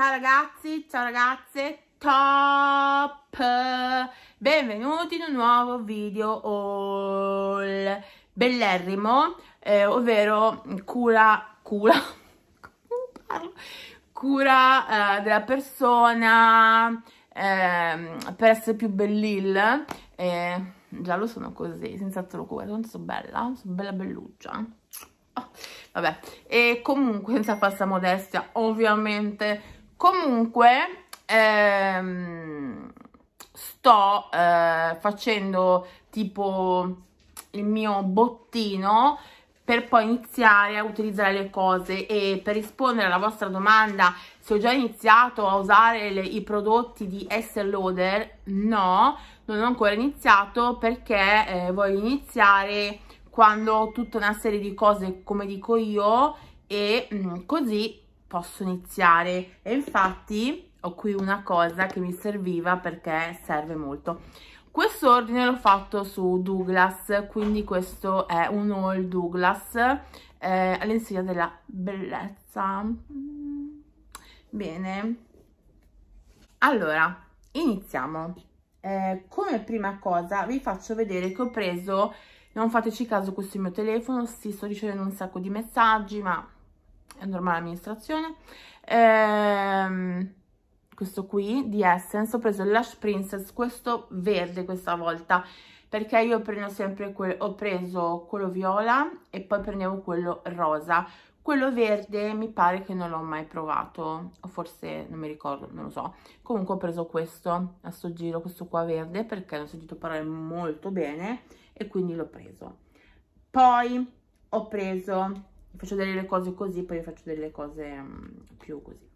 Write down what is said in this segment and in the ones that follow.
Ciao ragazzi, ciao ragazze, top! Benvenuti in un nuovo video haul bellerrimo, eh, ovvero cura, cura, cura eh, della persona eh, per essere più bellil. Eh, già lo sono così, senza altro cuore, quanto sono bella, sono bella belluccia. Oh, vabbè, e comunque senza falsa modestia, ovviamente comunque ehm, sto eh, facendo tipo il mio bottino per poi iniziare a utilizzare le cose e per rispondere alla vostra domanda se ho già iniziato a usare le, i prodotti di Estée Lauder no, non ho ancora iniziato perché eh, voglio iniziare quando ho tutta una serie di cose come dico io e mh, mm, così posso iniziare e infatti ho qui una cosa che mi serviva perché serve molto questo ordine l'ho fatto su Douglas quindi questo è un all Douglas eh, all'insegna della bellezza bene allora iniziamo eh, come prima cosa vi faccio vedere che ho preso non fateci caso questo è il mio telefono sì sto ricevendo un sacco di messaggi ma è normale amministrazione. Ehm, questo qui di Essence, ho preso il Lush Princess, questo verde questa volta, perché io prendo sempre, ho preso quello viola e poi prendevo quello rosa. Quello verde mi pare che non l'ho mai provato, o forse non mi ricordo, non lo so. Comunque ho preso questo a sto giro, questo qua verde, perché l'ho sentito parlare molto bene e quindi l'ho preso. Poi ho preso faccio delle le cose così, poi faccio delle le cose mm, più così.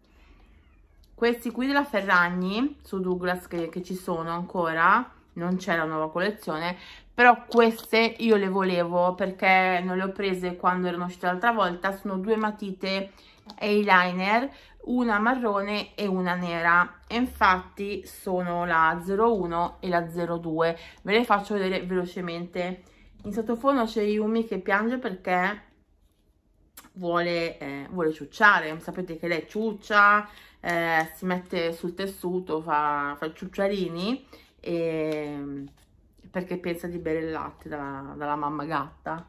Questi qui della Ferragni, su Douglas, che, che ci sono ancora, non c'è la nuova collezione, però queste io le volevo perché non le ho prese quando erano uscite l'altra volta, sono due matite eyeliner, una marrone e una nera, e infatti sono la 01 e la 02, ve le faccio vedere velocemente. In sottofondo c'è Yumi che piange perché vuole, eh, vuole ciucciare, sapete che lei ciuccia, eh, si mette sul tessuto, fa, fa i ciucciarini e, perché pensa di bere il latte da, dalla mamma gatta.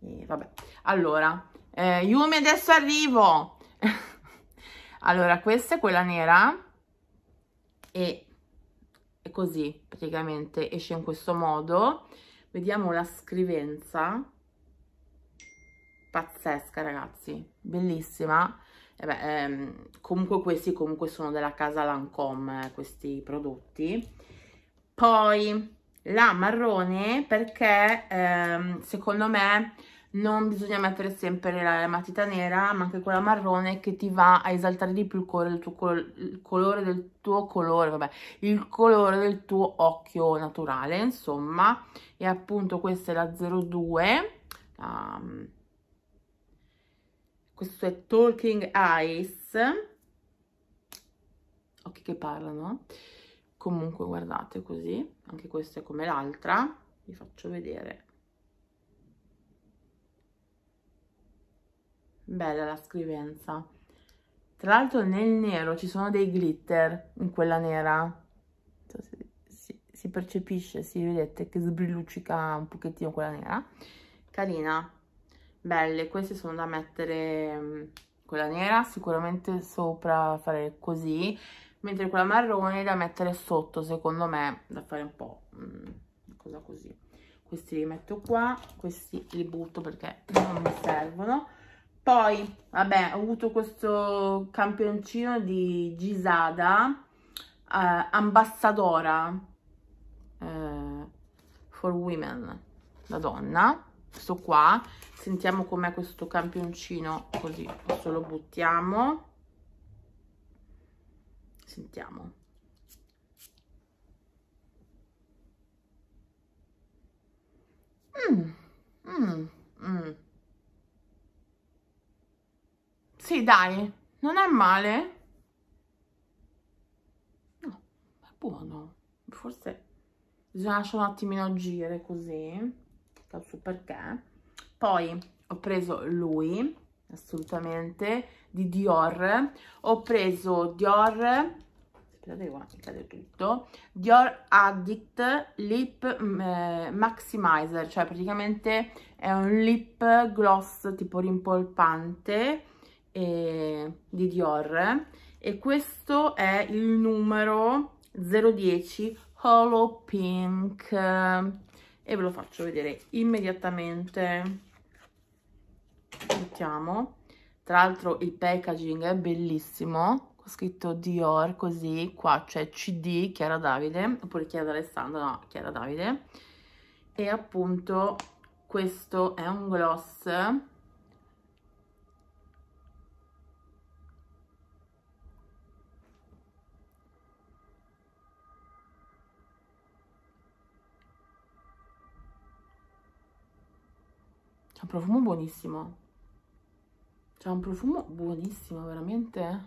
E, vabbè, allora, eh, Yumi adesso arrivo! allora, questa è quella nera e è così praticamente, esce in questo modo. Vediamo la scrivenza pazzesca ragazzi, bellissima. Eh beh, ehm, comunque questi comunque sono della casa Lancome, eh, questi prodotti. Poi la marrone perché ehm, secondo me non bisogna mettere sempre la matita nera ma anche quella marrone che ti va a esaltare di più il colore del tuo, col il colore, del tuo colore, vabbè, il colore del tuo occhio naturale insomma e appunto questa è la 02 um, questo è Talking Eyes, occhi che parlano comunque guardate così anche questo è come l'altra vi faccio vedere bella la scrivenza tra l'altro nel nero ci sono dei glitter in quella nera si, si percepisce si vedete che sbrilluccica un pochettino quella nera carina belle queste sono da mettere quella mm, nera sicuramente sopra fare così mentre quella marrone da mettere sotto secondo me da fare un po' mh, mm, cosa così questi li metto qua questi li butto perché non mi servono poi vabbè ho avuto questo campioncino di Gisada eh, ambassadora eh, for women la donna questo qua sentiamo com'è questo campioncino così adesso lo buttiamo sentiamo mm, mm, mm. sì dai non è male no è buono forse bisogna lasciare un attimino agire così non so perché. Poi ho preso lui, assolutamente, di Dior. Ho preso Dior, aspettate qua, mi cade tutto, Dior Addict Lip mm, eh, Maximizer, cioè praticamente è un lip gloss tipo rimpolpante eh, di Dior. E questo è il numero 010 Hollow Pink e ve lo faccio vedere immediatamente mettiamo tra l'altro il packaging è bellissimo ho scritto Dior così qua c'è CD Chiara Davide oppure Chiara Alessandra no Chiara Davide e appunto questo è un gloss un profumo buonissimo c'è un profumo buonissimo veramente eh.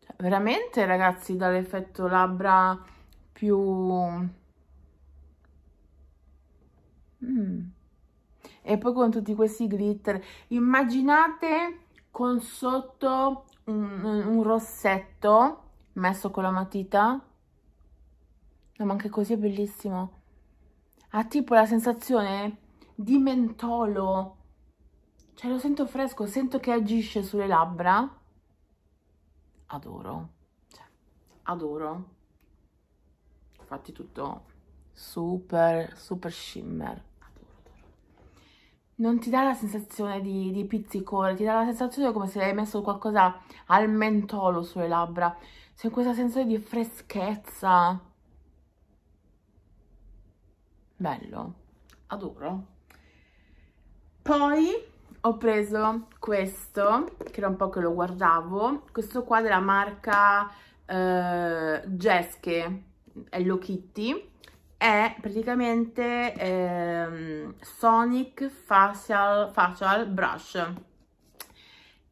cioè, veramente ragazzi dall'effetto labbra più mm. e poi con tutti questi glitter immaginate con sotto un, un rossetto messo con la matita No, ma anche così è bellissimo. Ha tipo la sensazione di mentolo. Cioè, lo sento fresco, sento che agisce sulle labbra. Adoro. Cioè, adoro. Infatti tutto super, super shimmer. Non ti dà la sensazione di, di pizzicore, ti dà la sensazione come se hai messo qualcosa al mentolo sulle labbra. C'è cioè, questa sensazione di freschezza bello adoro poi ho preso questo che era un po' che lo guardavo questo qua della marca eh, Jeske Hello Kitty è praticamente eh, Sonic Facial, Facial Brush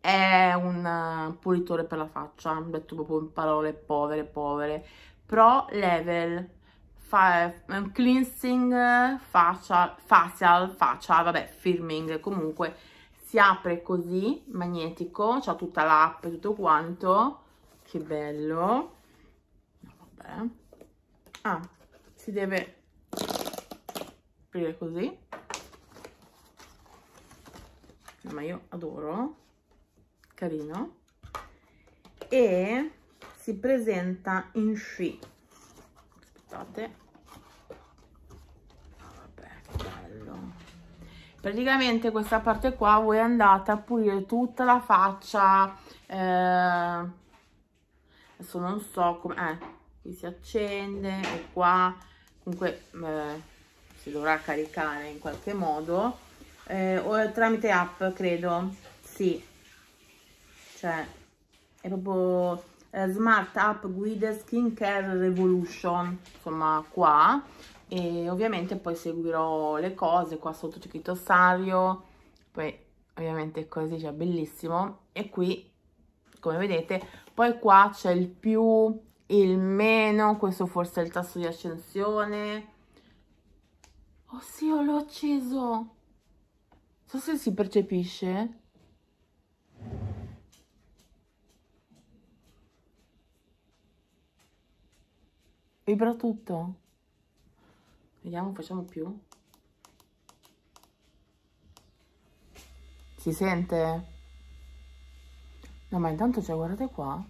è un eh, pulitore per la faccia, ho detto proprio in parole povere povere, pro level fa eh, cleansing eh, facial, facial, faccia, vabbè, firming, comunque si apre così, magnetico, c'ha tutta l'app e tutto quanto, che bello, vabbè, ah, si deve aprire così, eh, ma io adoro, carino, e si presenta in sci aspettate vabbè bello praticamente questa parte qua voi andate a pulire tutta la faccia eh, adesso non so come eh, qui si accende e qua comunque eh, si dovrà caricare in qualche modo eh, o tramite app credo sì cioè è proprio eh, Smart App Guide Skincare Revolution, insomma qua, e ovviamente poi seguirò le cose, qua sotto c'è il tossario, poi ovviamente così c'è bellissimo, e qui come vedete, poi qua c'è il più, il meno, questo forse è il tasso di accensione, oh sì, l'ho acceso, non so se si percepisce, Vibra tutto. Vediamo, facciamo più. Si sente? No, ma intanto, cioè, guardate qua.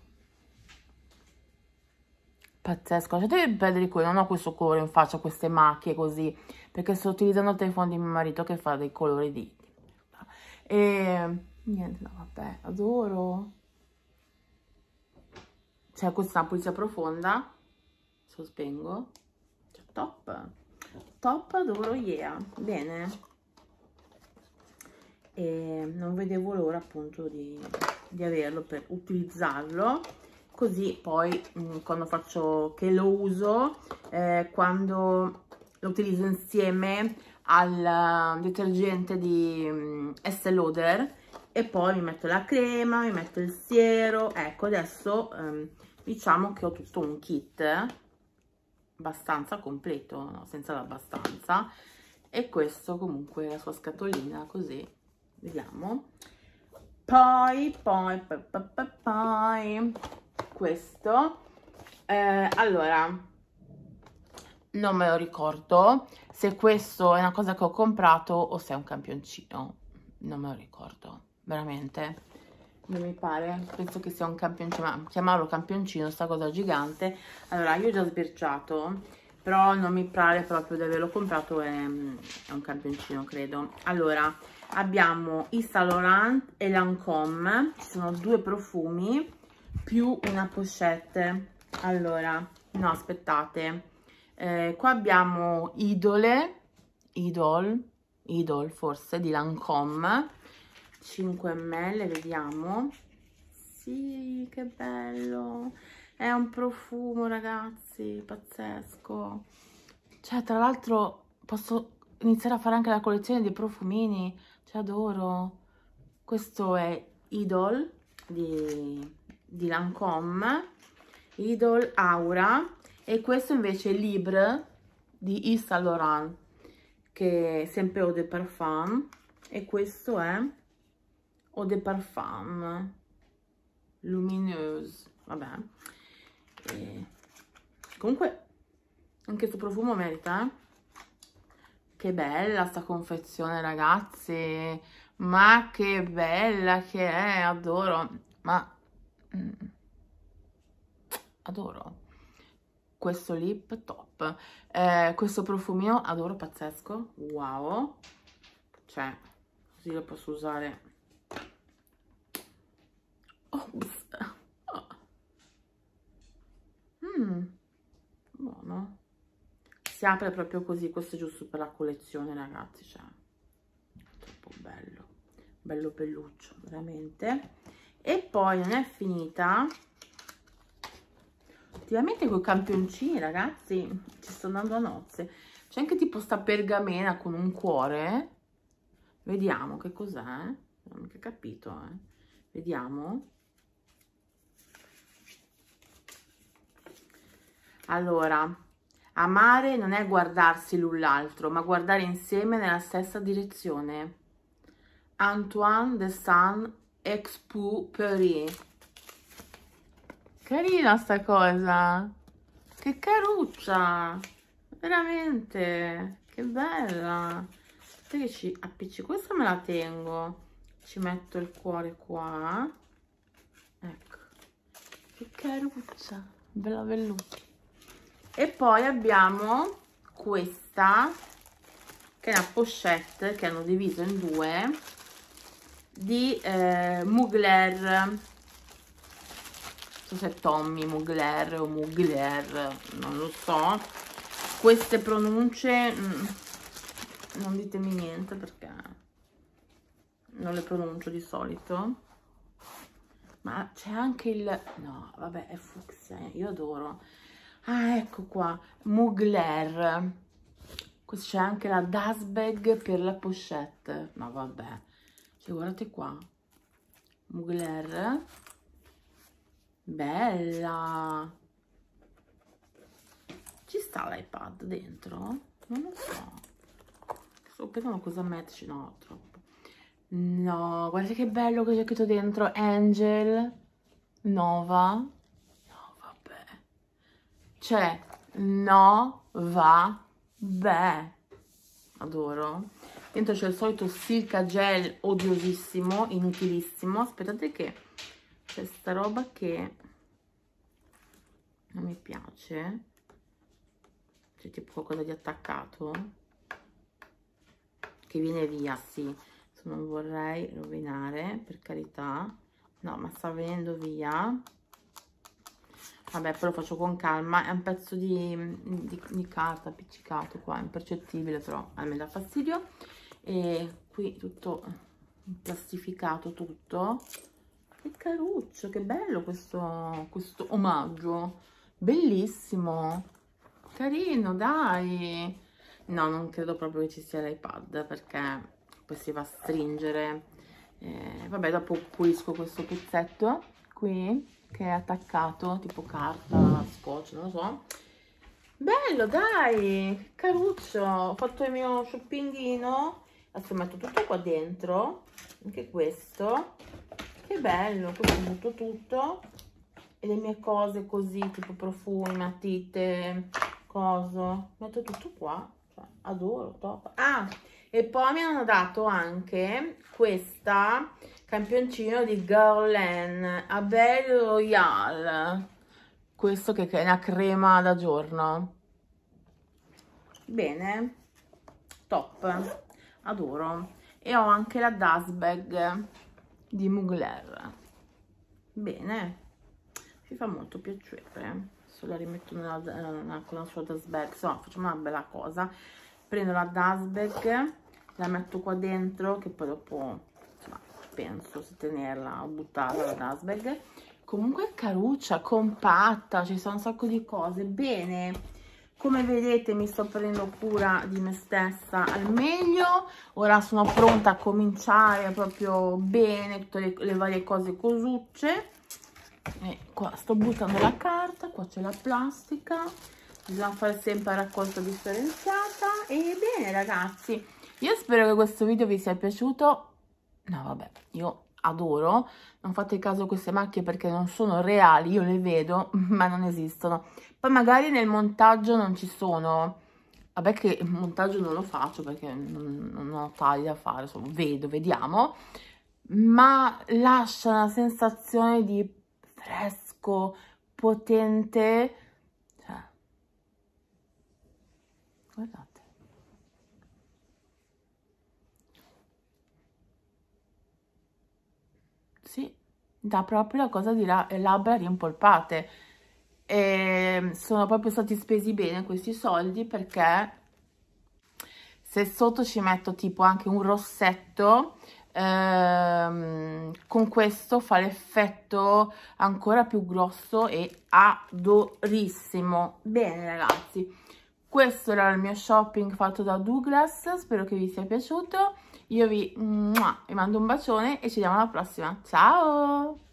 Pazzesco, lasciate il bello di non ho questo colore in faccia, queste macchie così, perché sto utilizzando il telefono di mio marito che fa dei colori di... E niente, no, vabbè, adoro. c'è questa è pulizia profonda sospengo cioè, top top d'oro yeah bene e non vedevo l'ora appunto di, di, averlo per utilizzarlo così poi mh, mm, quando faccio che lo uso eh, quando lo utilizzo insieme al detergente di mm, S Lauder e poi mi metto la crema, mi metto il siero ecco adesso ehm, diciamo che ho tutto un kit abbastanza completo, no, senza l'abbastanza. E questo comunque è la sua scatolina, così, vediamo. Poi, poi, poi, poi, poi questo. Eh, allora, non me lo ricordo se questo è una cosa che ho comprato o se è un campioncino. Non me lo ricordo, veramente non mi pare penso che sia un campioncino ma chiamarlo campioncino sta cosa gigante allora io ho già sbirciato però non mi pare proprio di averlo comprato è, mm, è un campioncino credo allora abbiamo Issa Laurent e Lancome ci sono due profumi più una pochette allora no aspettate eh, qua abbiamo Idole Idol Idol forse di Lancome 5 ml vediamo sì che bello è un profumo ragazzi pazzesco cioè tra l'altro posso iniziare a fare anche la collezione dei profumini cioè adoro questo è Idol di, di Lancome Idol Aura e questo invece è Libre di Yves Saint Laurent che è sempre eau de parfum e questo è Eau de Parfum Lumineuse, vabbè. E comunque, anche questo profumo merita, eh? Che bella sta confezione, ragazzi! Ma che bella che è, adoro! Ma... Mm, adoro questo lip top eh, questo profumino adoro pazzesco wow cioè così lo posso usare Ops. Mm. Buono. Si apre proprio così, questo è giusto per la collezione ragazzi, cioè troppo bello, bello pelluccio, veramente. E poi non è finita, Ultimamente con i campioncini ragazzi ci sto andando a nozze. C'è anche tipo sta pergamena con un cuore, vediamo che cos'è, non ho mica capito, eh. vediamo. Allora, amare non è guardarsi l'un l'altro, ma guardare insieme nella stessa direzione. Antoine de Saint-Exupéry. Carina sta cosa. Che caruccia. Veramente. Che bella. Aspetta che ci appicci. Questa me la tengo. Ci metto il cuore qua. Ecco. Che caruccia. Bella velluta e poi abbiamo questa che è una pochette che hanno diviso in due di eh, Mugler non so se è Tommy Mugler o Mugler non lo so queste pronunce mm, non ditemi niente perché non le pronuncio di solito ma c'è anche il no vabbè è fucsia eh, io adoro Ah, ecco qua, Mugler. Qui c'è anche la dust bag per la pochette. Ma vabbè. Cioè, guardate qua. Mugler. Bella. Ci sta l'iPad dentro? Non lo so. Sto pensando cosa metterci. No, troppo. No, guardate che bello che c'è scritto dentro. Angel. Nova. Cioè, no, va, beh, adoro. Dentro c'è il solito Silka Gel odiosissimo, inutilissimo. Aspettate che c'è sta roba che non mi piace. C'è tipo qualcosa di attaccato che viene via, sì. Se non vorrei rovinare, per carità. No, ma sta venendo via vabbè poi lo faccio con calma è un pezzo di, di, di carta appiccicato qua impercettibile però a me dà fastidio e qui tutto plastificato tutto che caruccio che bello questo, questo omaggio bellissimo carino dai no non credo proprio che ci sia l'iPad perché poi si va a stringere eh, vabbè dopo pulisco questo pezzetto qui che è attaccato, tipo carta, scotch, non lo so. Bello, dai, caruccio, ho fatto il mio shoppingino, adesso metto tutto qua dentro, anche questo, che bello, questo butto tutto, e le mie cose così, tipo profumi, matite, coso, metto tutto qua, cioè, adoro, top. Ah, e poi mi hanno dato anche questa campioncino di Guerlain a Belle Royale questo che è una crema da giorno bene top adoro e ho anche la dust bag di Mugler bene mi fa molto piacere se la rimetto nella, eh, nella, con la sua dust bag insomma facciamo una bella cosa prendo la dust bag la metto qua dentro che poi dopo insomma, penso se tenerla o buttarla la dustbag comunque è caruccia, compatta ci sono un sacco di cose bene come vedete mi sto prendendo cura di me stessa al meglio ora sono pronta a cominciare proprio bene tutte le, le varie cose cosucce e qua sto buttando la carta qua c'è la plastica bisogna fare sempre raccolta differenziata e bene ragazzi io spero che questo video vi sia piaciuto. No, vabbè, io adoro. Non fate caso a queste macchie perché non sono reali, io le vedo, ma non esistono. Poi magari nel montaggio non ci sono. Vabbè che il montaggio non lo faccio perché non, ho tagli da fare, insomma, vedo, vediamo. Ma lascia una sensazione di fresco, potente. Cioè, guardate. sì, dà proprio la cosa di labbra rimpolpate. E sono proprio stati spesi bene questi soldi perché se sotto ci metto tipo anche un rossetto ehm, con questo fa l'effetto ancora più grosso e adorissimo bene ragazzi questo era il mio shopping fatto da Douglas spero che vi sia piaciuto io vi, vi mando un bacione e ci vediamo alla prossima. Ciao!